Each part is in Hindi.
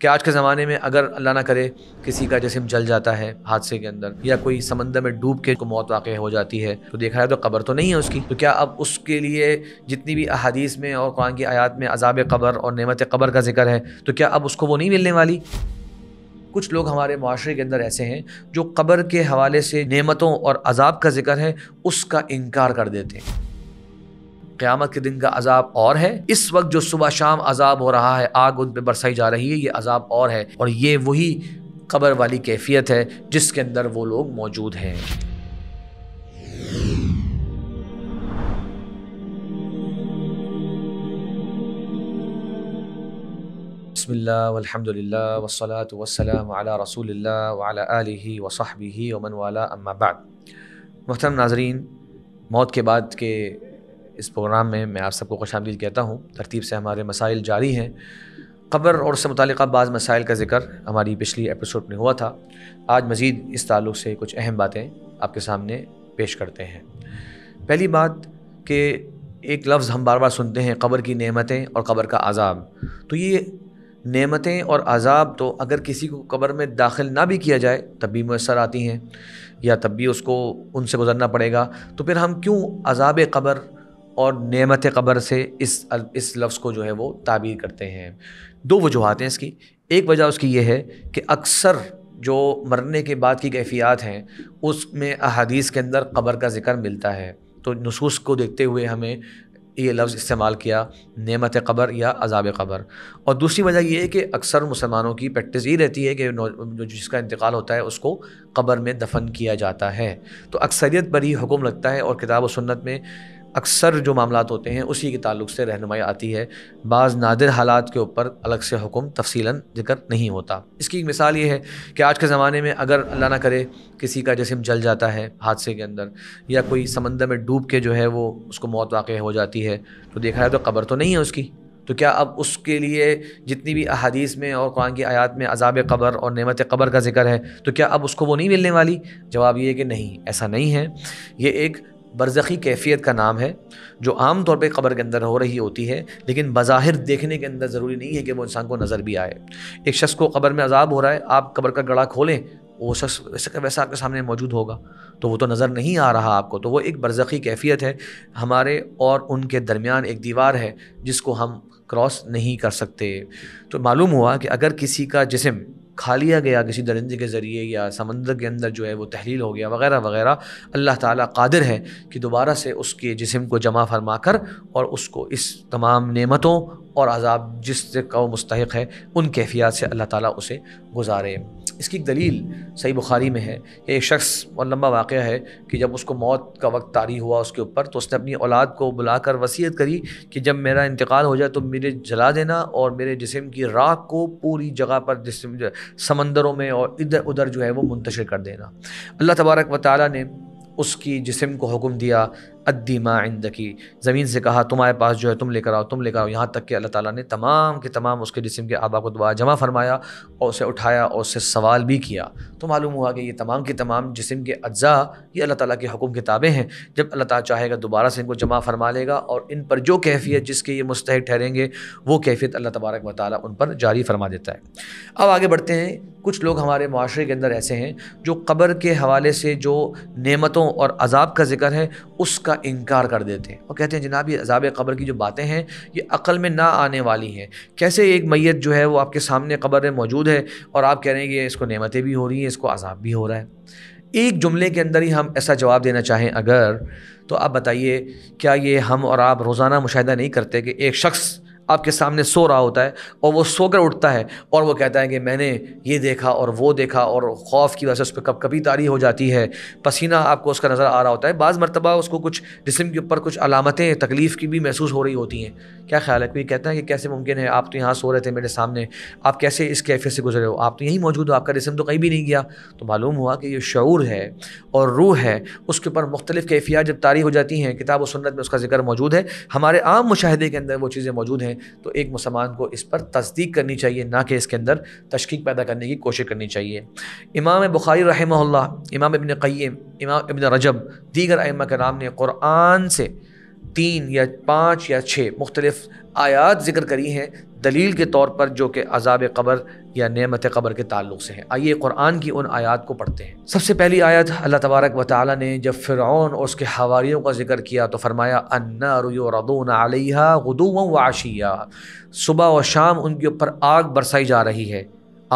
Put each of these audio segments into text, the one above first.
कि आज के ज़माने में अगर अल्लाह ना करे किसी का जैसे जल जाता है हादसे के अंदर या कोई समंदर में डूब के को मौत वाक़ हो जाती है तो देखा जाए तो कबर तो नहीं है उसकी तो क्या अब उसके लिए जितनी भी अहादीस में और कुरान की आयात में अजाब कबर और नमत कबर का जिक्र है तो क्या अब उसको वो नहीं मिलने वाली कुछ लोग हमारे माशरे के अंदर ऐसे हैं जो कब्र के हवाले से नमतों और अजाब का जिक्र है उसका इनकार कर देते हैं क़्यामत के दिन का अजाब और है इस वक्त जो सुबह शाम अजाब हो रहा है आग उन पर बरसाई जा रही है ये अजाब और है और ये वही कबर वाली कैफियत है जिसके अंदर वो लोग मौजूद हैं बसमिल्लाम्दुलिल्लाह मोहतरम नाजरीन मौत के बाद के इस प्रोग्राम में मैं आप सबको खुश आमदीद कहता हूँ तरतीब से हमारे मसाइल जारी हैं ख़बर और उससे मुतल बाज़ मसाइल का जिक्र हमारी पिछली एपिसोड में हुआ था आज मज़ीद इस ताल्लुक़ से कुछ अहम बातें आपके सामने पेश करते हैं पहली बात कि एक लफ्ज़ हम बार बार सुनते हैं ख़बर की नमतें और कबर का आज़ाब तो ये नमतें और आज़ाब तो अगर किसी को कबर में दाखिल ना भी किया जाए तब भी मैसर आती हैं या तब भी उसको उनसे गुज़रना पड़ेगा तो फिर हम क्यों अजाब कब्र और नमत कब्र से इस इस लफ्ज़ को जो है वो ताबीर करते हैं दो वजूहत हैं इसकी एक वजह उसकी ये है कि अक्सर जो मरने के बाद की कैफियात हैं उसमें अदीस के अंदर कब्र का जिक्र मिलता है तो नसूस को देखते हुए हमें ये लफ्ज़ इस्तेमाल किया नमत कब्र या अजाब कब्र और दूसरी वजह यह है कि अक्सर मुसलमानों की प्रैक्टिस ये रहती है कि जो जिसका इंतकाल होता है उसको कब्र में दफन किया जाता है तो अक्सरियत पर ही हुक्म लगता है और किताब सुन्नत में अक्सर जो मामला होते हैं उसी के ताल्लुक से रहनमाई आती है बाज़ नादिर हालात के ऊपर अलग से हुक्म तफसीला जिक्र नहीं होता इसकी एक मिसाल ये है कि आज के ज़माने में अगर अल्लाह ना करे किसी का जिसम जल जाता है हादसे के अंदर या कोई समंदर में डूब के जो है वो उसको मौत वाक़ हो जाती है तो देखा जाए तो कबर तो नहीं है उसकी तो क्या अब उसके लिए जितनी भी अहदीस में और कुरान की आयत में अजाब कबर और नमत कबर का जिक्र है तो क्या अब उसको वो नहीं मिलने वाली जवाब ये है कि नहीं ऐसा नहीं है ये एक बरज़ख़ी कैफियत का नाम है जो आम तौर पे कब्र के अंदर हो रही होती है लेकिन बाहिर देखने के अंदर ज़रूरी नहीं है कि वो इंसान को नज़र भी आए एक शख्स को कब्र में अजाब हो रहा है आप कब्र का गड़ा खोलें वो शख्स वैसे का वैसा आपके सामने मौजूद होगा तो वो तो नज़र नहीं आ रहा आपको तो वो एक बरज़ख़ी कैफियत है हमारे और उनके दरमियान एक दीवार है जिसको हम क्रॉस नहीं कर सकते तो मालूम हुआ कि अगर किसी का जिसम खा लिया गया किसी दरिंदे के ज़रिए या समंदर के अंदर जो है वो तहलील हो गया वगैरह वगैरह अल्लाह ताला कादिर है कि दोबारा से उसके जिसम को जमा फरमा कर और उसको इस तमाम नेमतों और अजाब का वो मुस्तक है उन कैफियत से अल्लाह ताला उसे गुजारे इसकी एक दलील सही बुखारी में है कि एक शख्स और लंबा वाक़ है कि जब उसको मौत का वक्त तारी हुआ उसके ऊपर तो उसने अपनी औलाद को बुलाकर वसीयत करी कि जब मेरा इंतकाल हो जाए तो मेरे जला देना और मेरे जिसम की राख को पूरी जगह पर जिसम समंदरों में और इधर उधर जो है वो मुंतशर कर देना अल्लाह तबारक व ताली ने उसकी जिसम को हुक्म दिया अद्दी माँ इंदकी ज़मीन से कहा तुम्हारे पास जो है तुम लेकर आओ तुम लेकर आओ यहाँ तक कि अल्लाह ताला ने तमाम के तमाम उसके जिसम के आबा को दुआ जमा फरमाया और उसे उठाया और उससे सवाल भी किया तो मालूम हुआ कि ये तमाम के तमाम जिसम के अज्जा ये अल्लाह ताला के हुक्म किताबें हैं जब अल्लाह ताला चाहेगा दोबारा से इनको जमा फरमा लेगा और इन पर जो कैफियत जिसके ये मुस्तक ठहरेंगे वो कैफियत अल्लाह तबारक वाली उन पर जारी फरमा देता है अब आगे बढ़ते हैं कुछ लोग हमारे माशरे के अंदर ऐसे हैं जो कब्र के हवाले से जो नेमतों और अजाब का जिक्र है उसका का इनकार कर देते हैं और कहते हैं जनाब ये अजाब कब्र की जो बातें हैं ये अकल में ना आने वाली हैं कैसे एक मैत जो है वो आपके सामने कब्र में मौजूद है और आप कह रहे हैं कि इसको नेमतें भी हो रही हैं इसको अजाब भी हो रहा है एक जुमले के अंदर ही हम ऐसा जवाब देना चाहें अगर तो आप बताइए क्या ये हम और आप रोज़ाना मुशाह नहीं करते कि एक शख्स आपके सामने सो रहा होता है और वो सोकर उठता है और वो कहता है कि मैंने ये देखा और वो देखा और खौफ की वजह से उस पर कब कभी तारी हो जाती है पसीना आपको उसका नज़र आ रहा होता है बाज़ मरतबा उसको कुछ जिसम के ऊपर कुछ अलामतें तकलीफ़ की भी महसूस हो रही होती हैं क्या ख्याल है कोई कहता है कि कैसे मुमकिन है आप तो यहाँ सो रहे थे मेरे सामने आप कैसे इस कैफे से गुजरे हो आप तो यहीं मौजूद हो आपका जिसम तो कहीं भी नहीं गया तो मालूम हुआ कि ये शूर है और रूह है उसके ऊपर मुख्तलिफ़ कैफियात जब तारी हो जाती हैं किताब व सुन्नत में उसका जिक्र मौजूद है हमारे आम मुशाहदे के अंदर वो चीज़ें मौजूद हैं तो एक मुसलमान को इस पर तस्दीक करनी चाहिए ना कि इसके अंदर तशकीक पैदा करने की कोशिश करनी चाहिए इमाम बुखारी रहमल्ला इमाम इबन क़य्यम इमाम इबन रजब दीगर अम कराम ने क़ुरान से तीन या पाँच या छः मुख्तलिफ़ आयात ज़िक्र करी हैं दलील के तौर पर जो कि अजाब कबर या नमत कब्र के ताल्लुक से हैं आइए कुरान की उन आयात को पढ़ते हैं सबसे पहली आयत अल्लाह तबारक व ताली ने जब फ़िरौन और उसके हवारीयों का जिक्र किया तो फरमाया अन्ना रदून आलिया गदू व आशिया सुबह व शाम उनके ऊपर आग बरसाई जा रही है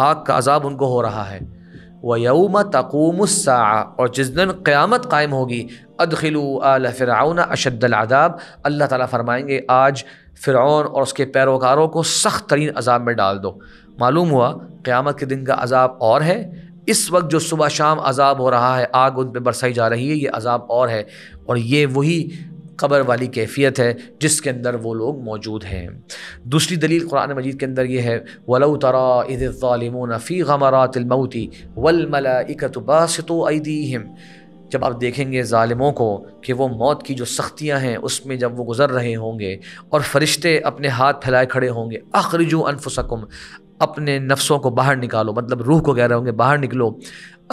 आग का अजाब उनको हो रहा है व यौम तकूमसा और जिस दिन क़्यामत कायम होगी अदखिलू आल फ़िरौन अशद्दलादाब अल्लाह ताली फ़रमाएँगे आज फ़िरौन और उसके पैरोकारों को सख्त तरीन अजाब में डाल दो मालूम हुआ क़्यामत के दिन का अजाब और है इस वक्त जो सुबह शाम अजाब हो रहा है आग उन पर बरसाई जा रही है ये अजाब और है और ये वही कबर वाली कैफियत है जिसके अंदर वो लोग मौजूद हैं दूसरी दलील कुरान मजीद के अंदर ये है वलऊ तरा इदिमून फ़ी गमरातमौती वलमलाकत बासतो अदीम जब आप देखेंगे ालिमों को कि वो मौत की जो सख्तियाँ हैं उसमें जब वो गुज़र रहे होंगे और फरिश्ते अपने हाथ फैलाए खड़े होंगे अखरजू अनफुसकुम अपने नफ्सों को बाहर निकालो मतलब रूह को कह रहे होंगे बाहर निकलो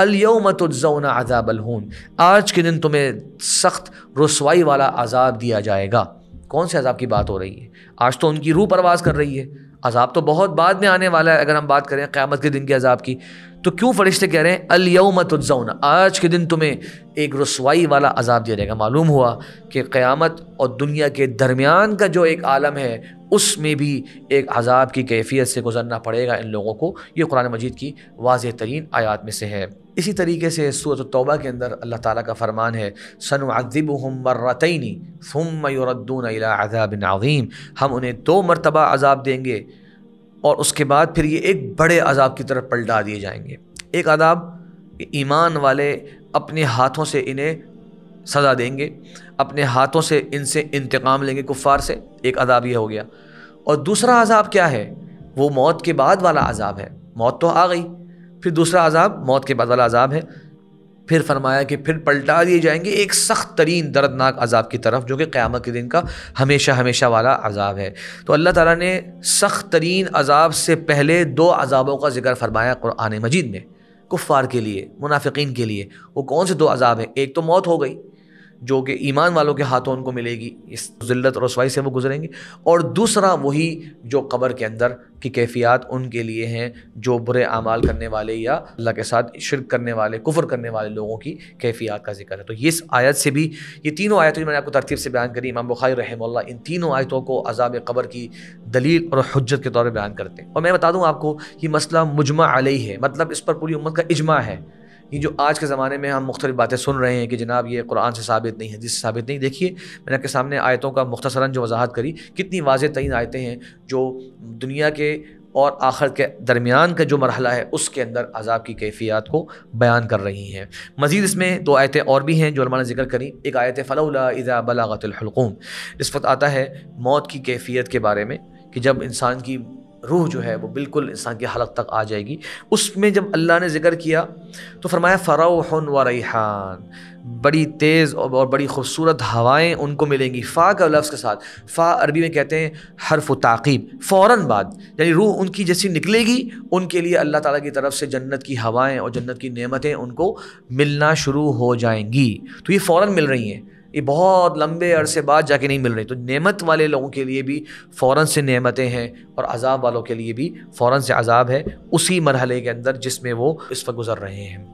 अलयम तुजौना आज़ाब अलहून आज के दिन तुम्हें सख्त रसवाई वाला आज़ाब दिया जाएगा कौन से अजाब की बात हो रही है आज तो उनकी रूह परवाज़ कर रही है अजाब तो बहुत बाद में आने वाला है अगर हम बात करें क़्यामत के दिन के अजाब की तो क्यों फरिश्ते कह रहे हैं अलयम तुजाउन आज के दिन तुम्हें एक रसवाई वाला अजाब दिया जाएगा मालूम हुआ कि क़्यामत और दुनिया के दरमियान का जो एक आलम है उसमें भी एक अजाब की कैफियत से गुजरना पड़ेगा इन लोगों को ये कुरान मजीद की वाज तरीन आयात में से है इसी तरीके से सूरत तौबा के अंदर अल्लाह ताला का फरमान है सन अदब मर्रतनी फ़ुम युरद्दून अजाब नावीम हम उन्हें दो मरतबा अजाब देंगे और उसके बाद फिर ये एक बड़े अजाब की तरफ पलटा दिए जाएंगे एक अदाब ईमान वाले अपने हाथों से इन्हें सज़ा देंगे अपने हाथों से इनसे इंतकाम लेंगे कुफ़ार से एक अदाब यह हो गया और दूसरा अजाब क्या है वो मौत के बाद वाला अजाब है मौत तो आ गई फिर दूसरा अजाब मौत के बाद वाला अजाब है फिर फरमाया कि फिर पलटा दिए जाएंगे एक सख्त तरीन दर्दनाक अजाब की तरफ जो कि क़्यामत के दिन का हमेशा हमेशा वाला अजाब है तो अल्लाह ताला ने सख्त तरीन अजाब से पहले दो अजाबों का जिक्र फरमाया क़ुरान मजीद में कुफ़ार के लिए मुनाफिकीन के लिए वो कौन से दो अजाब हैं एक तो मौत हो गई जो कि ईमान वालों के हाथों उनको मिलेगी इस ज़िल्लत और रसवाई से वो गुजरेंगे और दूसरा वही जो क़बर के अंदर की कैफियत उनके लिए हैं जो बुरे अमाल करने वाले या अल्लाह के साथ शिरक करने वाले कुफर करने वाले लोगों की कैफियत का जिक्र है तो इस आयत से भी ये तीनों आयतें मैंने आपको तरतीब से बयान करी इमाम बुखारी रहमल्ला इन तीनों आयतों को अजाब क़बर की दलील और हजत के तौर पर बयान करते हैं और मैं बता दूँ आपको ये मसला मुजमा अलई है मतलब इस पर पूरी उम्मत का इजमा है ये जो आज के ज़माने में हम मुख्तलिफ बातें सुन रहे हैं कि जनाब ये कुरान से साबित नहीं है जिससे साबित नहीं देखिए मैंने आपके सामने आयतों का मुख्तसरा जो वजाहत करी कितनी वाज तीन आयतें हैं जो दुनिया के और आखिर के दरमियान का जो मरहला है उसके अंदर अजाब की कैफियत को बयान कर रही हैं मज़ीद इसमें दो आयतें और भी हैं जो अलमा ने जिक्र करी एक आयत फ़लाजा बलागतलहलूम इस वक्त आता है मौत की कैफियत के बारे में कि जब इंसान की रूह जो है वो बिल्कुल इंसान की हालत तक आ जाएगी उसमें जब अल्लाह ने जिक्र किया तो फरमाया फ़राहन व रैहान बड़ी तेज़ और बड़ी खूबसूरत हवाएं उनको मिलेंगी फ़ा का लफ्ज़ के साथ फ़ा अरबी में कहते हैं हरफ ताकीब फ़ौर बाद यानी रूह उनकी जैसी निकलेगी उनके लिए अल्लाह ताला की तरफ से जन्नत की हवाएं और जन्नत की नेमतें उनको मिलना शुरू हो जाएंगी तो ये फ़ौर मिल रही हैं ये बहुत लंबे अरसे बाद जाके नहीं मिल रही तो नेमत वाले लोगों के लिए भी फ़ौर से नेमतें हैं और अजाब वालों के लिए भी फ़ौर से अजाब है उसी मरहले के अंदर जिसमें वो इस पर गुज़र रहे हैं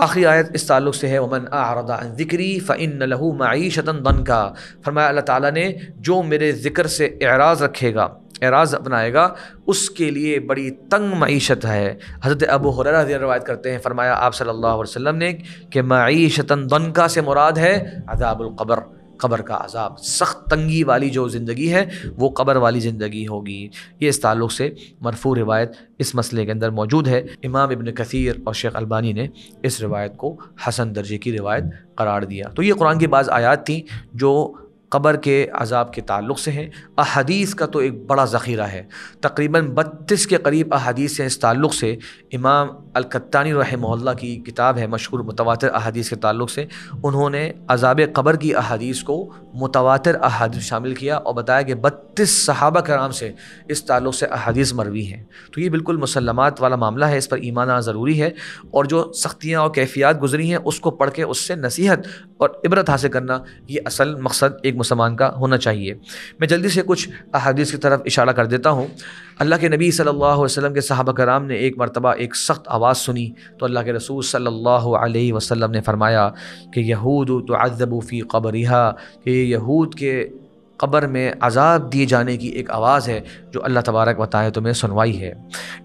आखिरी आयत इस ताल्लुक से है वमन आरदा ज़िक्री फ़िन लहू मीशतन दन का फरमाया अल्लाह ताली ने जो मेरे ज़िक्र से एराज़ रखेगा एराज अपनाएगा उसके लिए बड़ी तंग मीशत है हज़रत अबू हर रवायत करते हैं फरमाया आप सल्लल्लाहु अलैहि वसल्लम ने कि मीशता दनका से मुराद है अजाबुल्क़बर कबर का अजाब सख्त तंगी वाली जो ज़िंदगी है वो कबर वाली ज़िंदगी होगी ये इस ताल्लुक़ से मरफू रिवायत इस मसले के अंदर मौजूद है इमाम इबन कसीर और शेख अलबानी ने इस रिवायत को हसन दर्जे की रिवायत करार दिया तो ये कुरान की बाज़ आयात थी जो कब्र के अजाब के ताल्लुक़ से हैं अहदीस का तो एक बड़ा ज़ख़ीरा है तकरीबन बत्तीस के करीब अहदीस हैं इस ताल्लुक़ से इमाम अलकत्तानी रहमल्ला की किताब है मशहूर मुतवातर अहदीस के ताल्लुक़ से उन्होंने अजाब कब्र की अहदीस को मुतवातर अहदीस शामिल किया और बताया कि बत्तीस सहाबा कराम से इस ताल्लुक़ से अहदीस मरवी हैं तो ये बिल्कुल मुसलमत वाला मामला है इस पर ईमाना ज़रूरी है और जो सख्तियाँ और कैफियात गुजरी हैं उसको पढ़ के उससे नसीहत और इबरत हासिल करना ये असल मकसद एक मुसलमान का होना चाहिए मैं जल्दी से कुछ अहदीस की तरफ इशारा कर देता हूँ अल्लाह के नबी सल्लल्लाहु अलैहि वसल्लम के साहब कराम ने एक मरतबा एक सख्त आवाज़ सुनी तो अल्लाह के रसूल सल्लल्लाहु अलैहि वसल्लम ने फरमाया कि यहूद तो अजबूफ़ी कबरिहा कि यहूद के क़बर में आज़ाद दिए जाने की एक आवाज़ है जो अल्लाह तबारक बताए तुम्हें सुनवाई है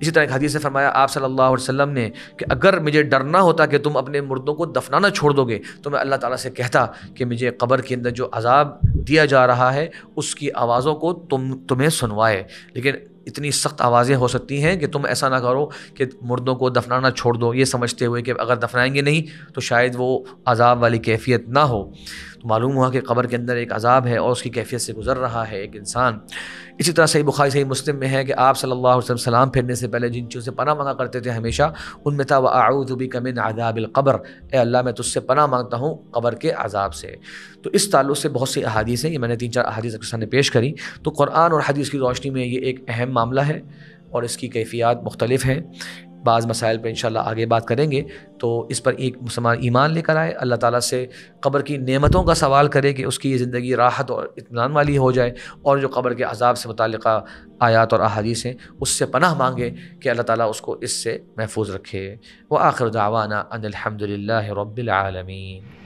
इसी तरह हदीस से फरमाया आप सल्लल्लाहु अलैहि वसल्लम ने कि अगर मुझे डरना होता कि तुम अपने मुर्दों को दफनाना छोड़ दोगे तो मैं अल्लाह ताला से कहता कि मुझे क़बर के अंदर जो अज़ाब दिया जा रहा है उसकी आवाज़ों को तुम तुम्हें सुनवाए लेकिन इतनी सख्त आवाज़ें हो सकती हैं कि तुम ऐसा ना करो कि मुर्दों को दफनाना छोड़ दो ये समझते हुए कि अगर दफनाएंगे नहीं तो शायद वो अजाब वाली कैफियत ना हो तो मालूम हुआ कि कब्र के अंदर एक अजाब है और उसकी कैफियत से गुजर रहा है एक इंसान इसी तरह सही बुखारी सही मुस्लिम में है कि आप सल्लल्लाहु अलैहि वसल्लम सलाम फिरने से पहले जिन चीज़ों से पना मांगा करते थे हमेशा उनमें था वह आऊदबी कमिन आदाबिल कब्र ए अल्लाह मैं तुझसे पना मांगता हूँ कब्र के अजाब से तो इस ताल्लुक से बहुत सी अहादीस हैं ये मैंने तीन चार अहादीस अक्सर ने पेश करी तो कुरान और हदीस की रोशनी में ये एक अहम मामला है और इसकी कैफियत मुख्तलिफ हैं बाज़ मसाइल पर इन आगे बात करेंगे तो इस पर एक मुसलमान ईमान लेकर आए अल्लाह ताला से कब्र की नेमतों का सवाल करे कि उसकी ज़िंदगी राहत और इतमान वाली हो जाए और जो कब्र के अजाब से मुतल आयात और अहादीस हैं उससे पनाह मांगे कि अल्लाह ताला उसको इससे महफूज रखे व आखिर दावाना अनिलहमदिल्ला रबालमीन